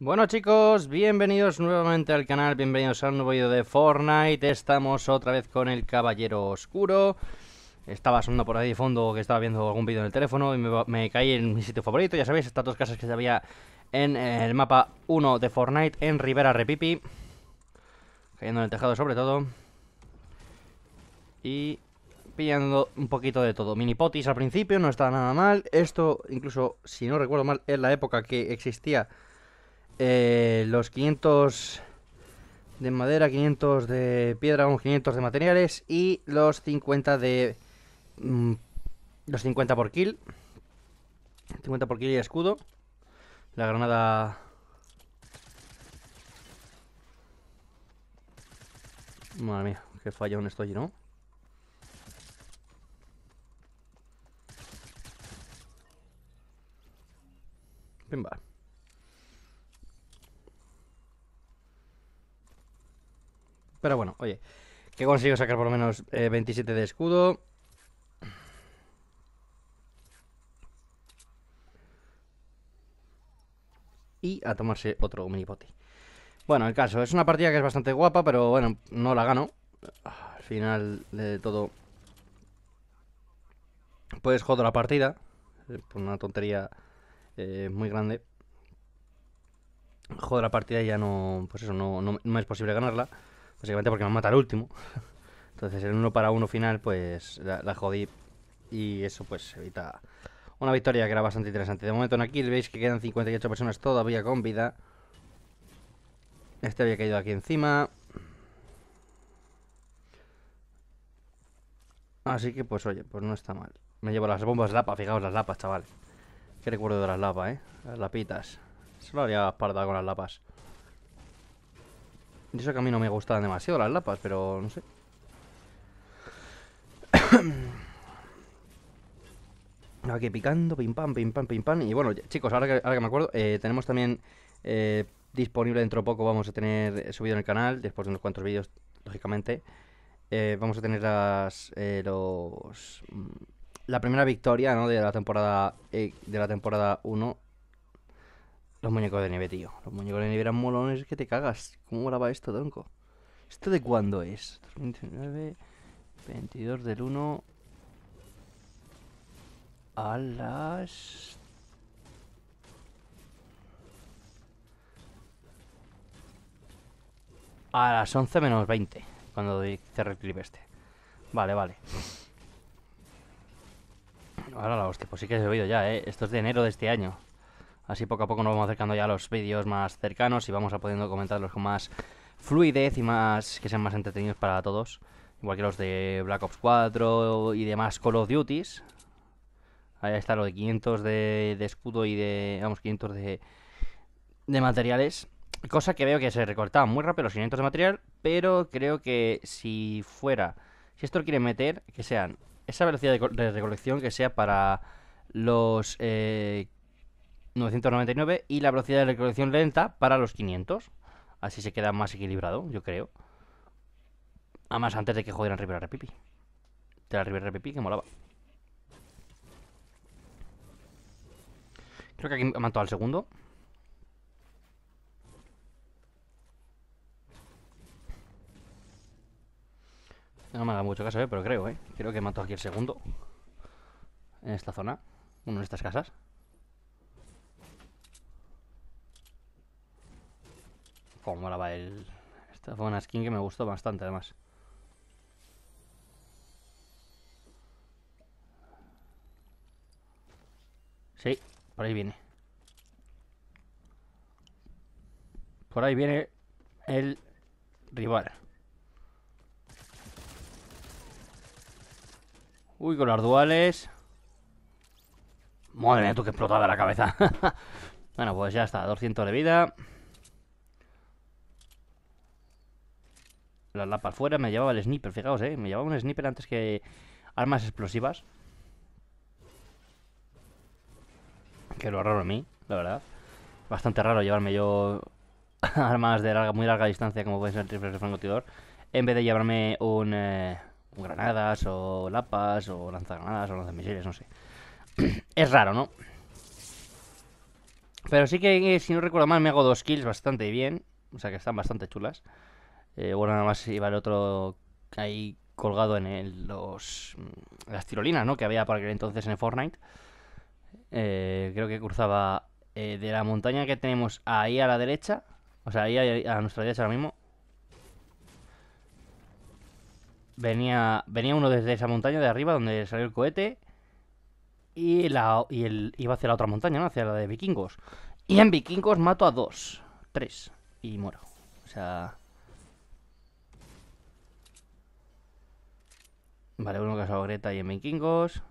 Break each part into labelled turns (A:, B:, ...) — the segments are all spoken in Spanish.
A: Bueno chicos, bienvenidos nuevamente al canal, bienvenidos a un nuevo vídeo de Fortnite Estamos otra vez con el Caballero Oscuro Estaba sonando por ahí de fondo que estaba viendo algún vídeo en el teléfono y me, caí en mi sitio favorito Ya sabéis, estas dos casas que se había en el mapa 1 de Fortnite en Rivera Repipi Cayendo en el tejado sobre todo Y pillando un poquito de todo. Mini potis al principio, no está nada mal. Esto, incluso, si no recuerdo mal, es la época que existía eh, los 500 de madera, 500 de piedra, unos 500 de materiales y los 50 de... Mm, los 50 por kill. 50 por kill y escudo. La granada... Madre mía, un fallón estoy, ¿no? Pimba. Pero bueno, oye, que consigo sacar por lo menos 27 eh, de escudo. Y a tomarse otro mini pote. Bueno, el caso, es una partida que es bastante guapa, pero bueno, no la gano. Al final de todo... Pues jodo la partida. Por una tontería eh, muy grande. Jodo la partida y ya no... Pues eso, no, no es posible ganarla básicamente porque me mata matado al último. Entonces el uno para uno final, pues la, jodí. Y eso pues evita una victoria que era bastante interesante. De momento en aquí veis que quedan 58 personas todavía con vida. Este había caído aquí encima. Así que pues oye, pues no está mal. Me llevo las bombas LAPA, fijaos las lapas, chaval Qué recuerdo de las lapas, eh. Las lapitas. Solo había parado con las lapas. Y eso que a mí no me gustan demasiado las lapas, pero no sé. Aquí picando, pim pam, pim pam, pim pam. Y bueno, chicos, ahora que, me acuerdo, eh, tenemos también eh, disponible dentro poco, vamos a tener eh, subido en el canal, después de unos cuantos vídeos, lógicamente, vamos a tener las, los, mm, la primera victoria ¿no? de la temporada de la temporada 1 los muñecos de nieve, tío. Los muñecos de nieve eran molones que te cagas. ¿Cómo graba esto, tronco? ¿Esto de cuándo es? 2019, 22 del 1 a las... A las 11 menos 20, cuando cerré el clip este. Vale, vale. Ahora la hostia, pues sí que se he oído ya, ¿eh? Esto es de enero de este año. Así poco a poco nos vamos acercando ya a los vídeos más cercanos y vamos a pudiendo comentarlos con más fluidez y más que sean más entretenidos para todos. Igual que los de Black Ops 4 y demás Call of Duties. Ahí está lo de 500 de, escudo y de... Vamos, 500 de, de materiales. Cosa que veo que se recortaban muy rápido los 500 de material, pero creo que si fuera... Si esto lo quieren meter, que sean esa velocidad de, recolección que sea para los eh, 999 y la velocidad de recolección lenta para los 500. Así se queda más equilibrado, yo creo. Además, antes de que jodieran Rivera Repipi. De la Rivera Repipi, que molaba. Creo que aquí me mató al segundo. No me da mucho caso, ¿eh? pero creo, ¿eh? Creo que mató aquí el segundo. En esta zona. Uno de estas casas. Como va el... Esta fue una skin que me gustó bastante, además. Sí, por ahí viene. Por ahí viene el rival. Uy, con las duales. Madre mía, tú que explotada la cabeza. bueno, pues ya está, 200 de vida. la lapas fuera, me llevaba el sniper, fijaos, eh. Me llevaba un sniper antes que armas explosivas. Que lo raro a mí, la verdad. Bastante raro llevarme yo armas de larga, muy larga distancia, como pueden ser rifles de francotirador, en vez de llevarme un, eh, un granadas o lapas o lanzagranadas o lanzamisiles, no sé. es raro, ¿no? Pero sí que, eh, si no recuerdo mal, me hago dos kills bastante bien. O sea que están bastante chulas. Eh, bueno, nada más iba el otro ahí colgado en los, mm, las tirolinas, ¿no? Que había para aquel entonces en Fortnite. Eh, creo que cruzaba eh, de la montaña que tenemos ahí a la derecha, o sea, ahí a, nuestra derecha ahora mismo. Venía, venía uno desde esa montaña de arriba donde salió el cohete y, la, iba hacia la otra montaña, ¿no? Hacia la de vikingos. Y en vikingos mato a dos, tres y muero. O sea, Vale, uno que es Greta y Mikingos.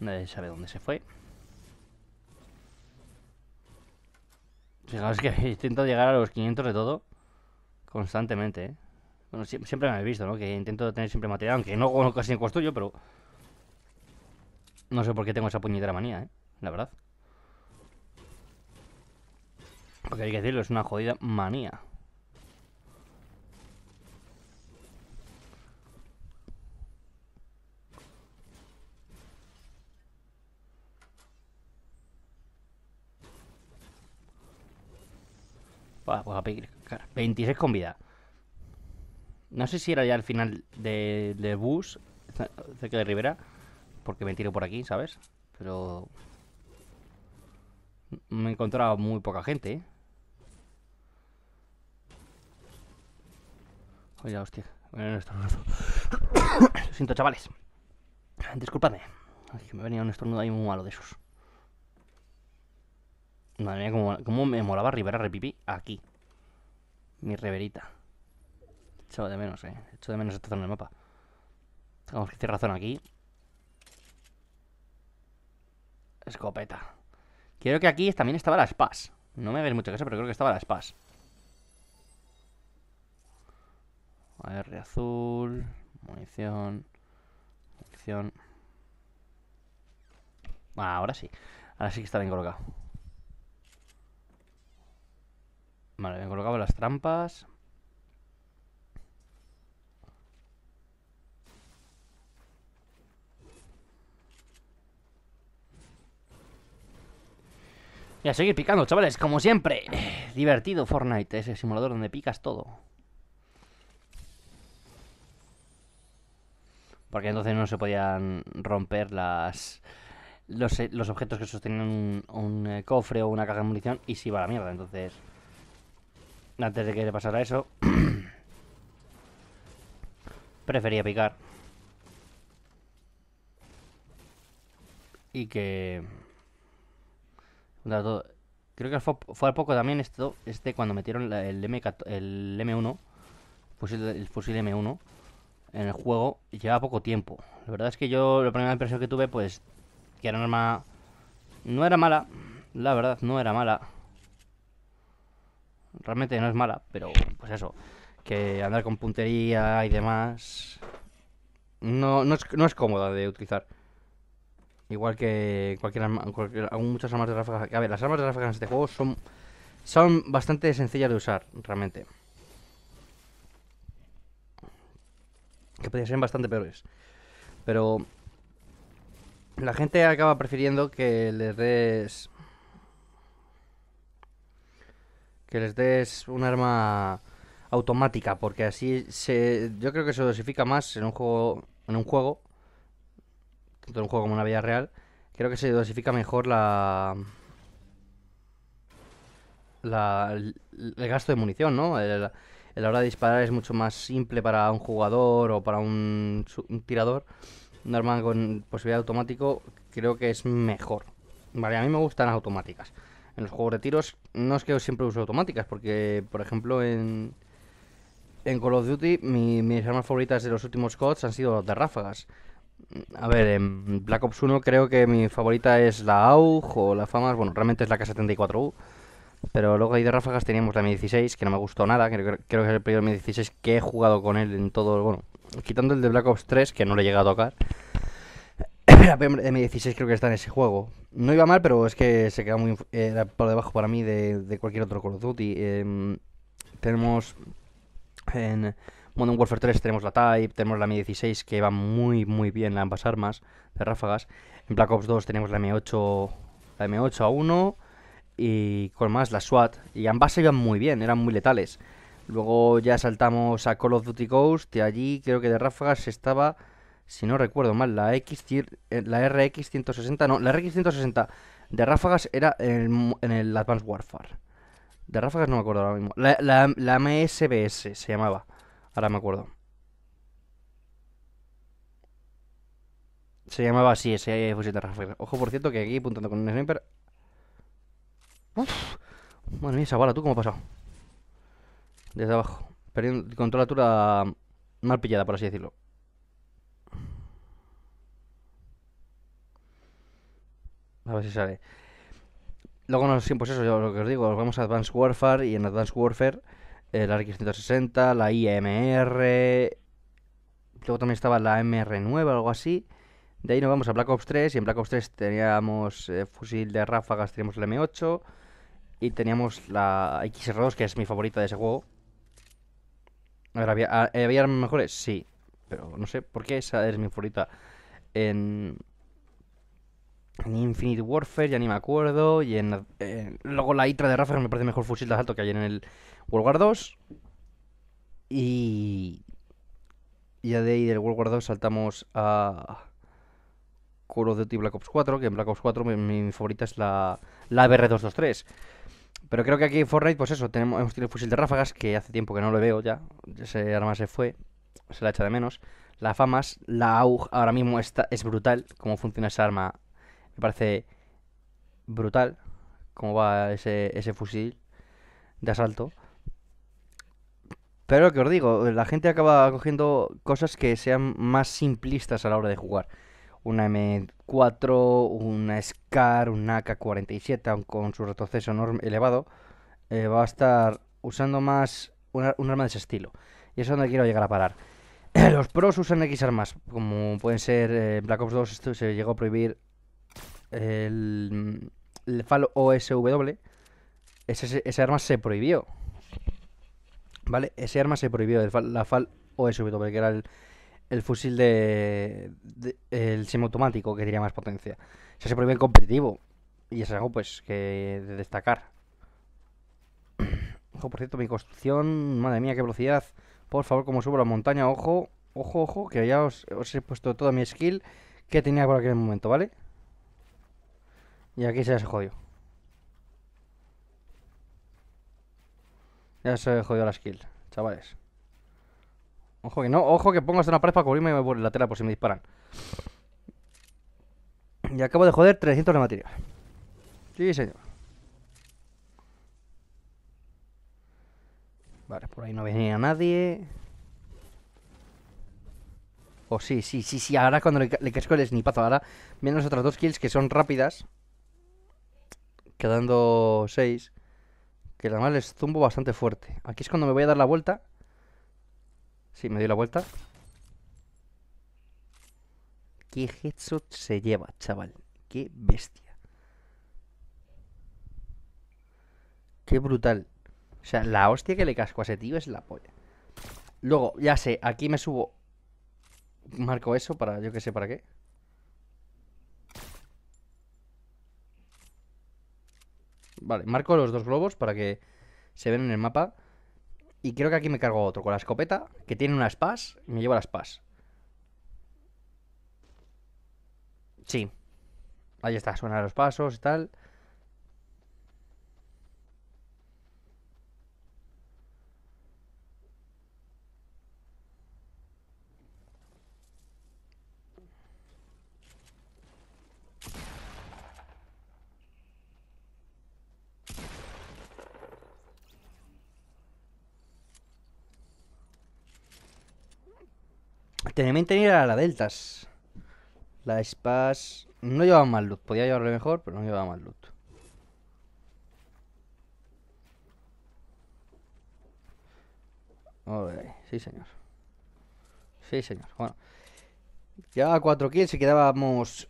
A: Nadie sabe dónde se fue. Fijaos que intento llegar a los 500 de todo. Constantemente, ¿eh? Bueno, siempre me habéis visto, ¿no? Que intento tener siempre material, aunque no bueno, casi en construyo, pero... No sé por qué tengo esa puñetera manía, ¿eh? La verdad. Porque hay que decirlo, es una jodida manía. Pues a pedir 26 con vida. No sé si era ya el final de, de bus, cerca de Rivera, porque me tiro por aquí, ¿sabes? Pero... Me he encontrado muy poca gente, ¿eh? Oye, hostia. Lo siento, chavales. Disculpadme. me venía un estornudo ahí muy malo de esos. Madre mía, cómo, me molaba Rivera Repipi aquí. Mi reverita. Echo de menos, eh. Echo de menos esta zona del mapa. Tengo que cerrar zona aquí. Escopeta. Quiero que aquí también estaba la Spaz. No me hagáis mucho caso, pero creo que estaba la Spaz. AR azul. Munición. Munición. Ah, ahora sí. Ahora sí que está bien colocado. Vale, me colocaba las trampas. Y a seguir picando, chavales, como siempre. Divertido Fortnite, ese simulador donde picas todo. Porque entonces no se podían romper las los, objetos que sostenían un, eh, cofre o una caja de munición y si va la mierda. Entonces, antes de que le pasara eso Prefería picar Y que... Creo que fue, al poco también esto, este cuando metieron el, m el M1 El fusil M1 En el juego lleva poco tiempo La verdad es que yo la primera impresión que tuve pues Que era un arma... No era mala La verdad, no era mala Realmente no es mala, pero pues eso, que andar con puntería y demás no, es, no es cómoda de utilizar. Igual que cualquier arma, muchas armas de ráfaga. A ver, las armas de ráfaga en este juego son, son bastante sencillas de usar, realmente. Que podrían ser bastante peores. Pero la gente acaba prefiriendo que les des que les des un arma automática, porque así se, yo creo que se dosifica más en un juego, en un juego, tanto en un juego como en la vida real, creo que se dosifica mejor la, la el, gasto de munición, ¿no? El, la hora de disparar es mucho más simple para un jugador o para un, tirador. Un arma con posibilidad automático creo que es mejor. Vale, a mí me gustan las automáticas en los juegos de tiros no es que siempre uso automáticas, porque por ejemplo en, en Call of Duty mis armas favoritas de los últimos CODs han sido las de ráfagas. A ver, en Black Ops 1 creo que mi favorita es la AUG o la FAMAS, bueno, realmente es la K74U. Pero luego ahí de ráfagas teníamos la M16, que no me gustó nada, creo, creo que es el primer M16 que he jugado con él en todo, bueno, quitando el de Black Ops 3, que no le he llegado a tocar la M16 creo que está en ese juego. No iba mal, pero es que se queda muy por debajo para mí de, cualquier otro Call of Duty. Em, tenemos en Modern Warfare 3 tenemos la Type, tenemos la M16 que va muy muy bien ambas armas de ráfagas. En Black Ops 2 tenemos la M8, la M8A1 y con más la SWAT. Y ambas iban muy bien, eran muy letales. Luego ya saltamos a Call of Duty Ghost y allí creo que de ráfagas estaba si no recuerdo mal, la, X, eh, la RX 160, no, la RX 160 de ráfagas era en el, Advanced Warfare. De ráfagas no me acuerdo ahora mismo. La, MSBS se llamaba, ahora me acuerdo. Se llamaba así ese eh, fusil de ráfagas. Ojo, por cierto, que aquí apuntando con un sniper... Uf, madre mía, esa bala, ¿tú cómo ha pasado? Desde abajo. Perdiendo, controlatura mal pillada, por así decirlo. A ver si sale. Luego, nos, pues eso, yo lo que os digo, vamos a Advanced Warfare y en Advanced Warfare, eh, la RX-160, la IMR. Luego también estaba la MR9 algo así. De ahí nos vamos a Black Ops 3 y en Black Ops 3 teníamos eh, fusil de ráfagas, teníamos el M8 y teníamos la XR2, que es mi favorita de ese juego. A ver, ¿había, ah, ¿había mejores? Sí, pero no sé por qué esa es mi favorita. En, en Infinite Warfare, ya ni me acuerdo. Y en. luego la ITRA de ráfagas me parece mejor fusil de asalto que hay en el World War 2. Y. Ya de ahí del World War 2 saltamos a. Call of Duty Black Ops 4, que en Black Ops 4 mi, favorita es la, la BR223. Pero creo que aquí en Fortnite, pues eso, tenemos, hemos tenido el fusil de ráfagas, que hace tiempo que no lo veo ya. Ese arma se fue, se la echa de menos. La FAMAS, la AUG ahora mismo está, es brutal, cómo funciona esa arma me parece brutal cómo va ese, ese fusil de asalto. Pero lo que os digo, la gente acaba cogiendo cosas que sean más simplistas a la hora de jugar. Una M4, una SCAR, una AK-47, con su retroceso enorme, elevado, eh, va a estar usando más un arma de ese estilo. Y eso es donde quiero llegar a parar. Los pros usan X armas, como pueden ser eh, Black Ops 2, esto se llegó a prohibir el, Fal OSW, ese, arma se prohibió. ¿Vale? Ese arma se prohibió, el la Fal OSW, que era el, fusil de, el semiautomático que tenía más potencia. O sea, se prohibió el competitivo. Y es algo pues que de destacar. Ojo, por cierto, mi construcción. Madre mía, qué velocidad. Por favor, como subo la montaña, ojo, ojo, ojo, que ya os, os he puesto toda mi skill que tenía por aquel momento, ¿vale? Y aquí se ha jodido. Ya se jodido la skill, chavales. Ojo que no, ojo que pongas una pared para cubrirme y me vuelve la tela por si me disparan. Y acabo de joder 300 de materia. Sí, señor. Vale, por ahí no venía nadie. Oh, sí, sí, sí, sí. Ahora cuando le, le casco el snipazo, ahora vienen las otras dos kills que son rápidas quedando 6. Que además les zumbo bastante fuerte. Aquí es cuando me voy a dar la vuelta. Sí, me doy la vuelta. Qué headshot se lleva, chaval. Qué bestia. Qué brutal. O sea, la hostia que le casco a ese tío es la polla. Luego, ya sé, aquí me subo. Marco eso para, yo que sé, para qué. Vale, marco los dos globos para que se ven en el mapa. Y creo que aquí me cargo otro con la escopeta, que tiene una spas, y me lleva la spas. Sí. Ahí está, suenan los pasos y tal. También tenía la Deltas. La Spas. No llevaba más luz. Podía llevarle mejor, pero no llevaba más luz. Oh, eh, sí, señor. Sí, señor. Bueno. Llevaba 4 kills y quedábamos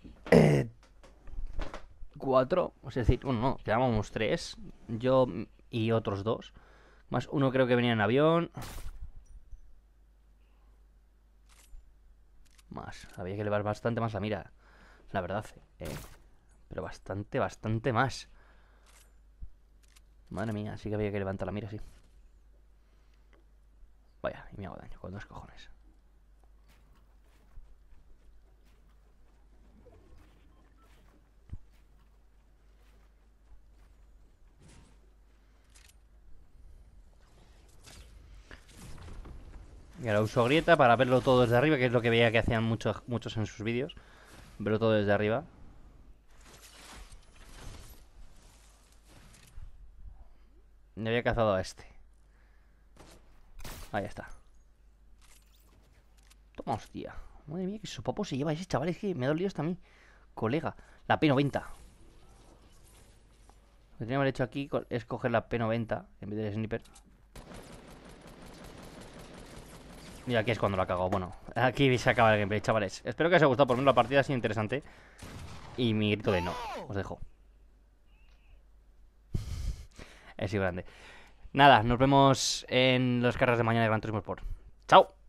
A: 4. Eh, es decir, uno, no, quedábamos 3. Yo y otros dos. Más uno creo que venía en avión. Había que elevar bastante más la mira. La verdad, eh. Pero bastante, bastante más. Madre mía, sí que había que levantar la mira, sí. Vaya, y me hago daño con dos cojones. Y ahora uso grieta para verlo todo desde arriba, que es lo que veía que hacían muchos, muchos en sus vídeos. Verlo todo desde arriba. Me había cazado a este. Ahí está. Toma, hostia. Madre mía, que sopapo se lleva ese chaval. Es que me ha dolido hasta a mí. Colega. La P90. Lo que tenía que haber hecho aquí es coger la P90 en vez del sniper. Y aquí es cuando lo ha cagado. Bueno, aquí se acaba el gameplay, chavales. Espero que os haya gustado. Por lo menos la partida ha sido interesante. Y mi grito de no. Os dejo. Es grande. Nada, nos vemos en los carros de mañana de Gran Turismo Sport. ¡Chao!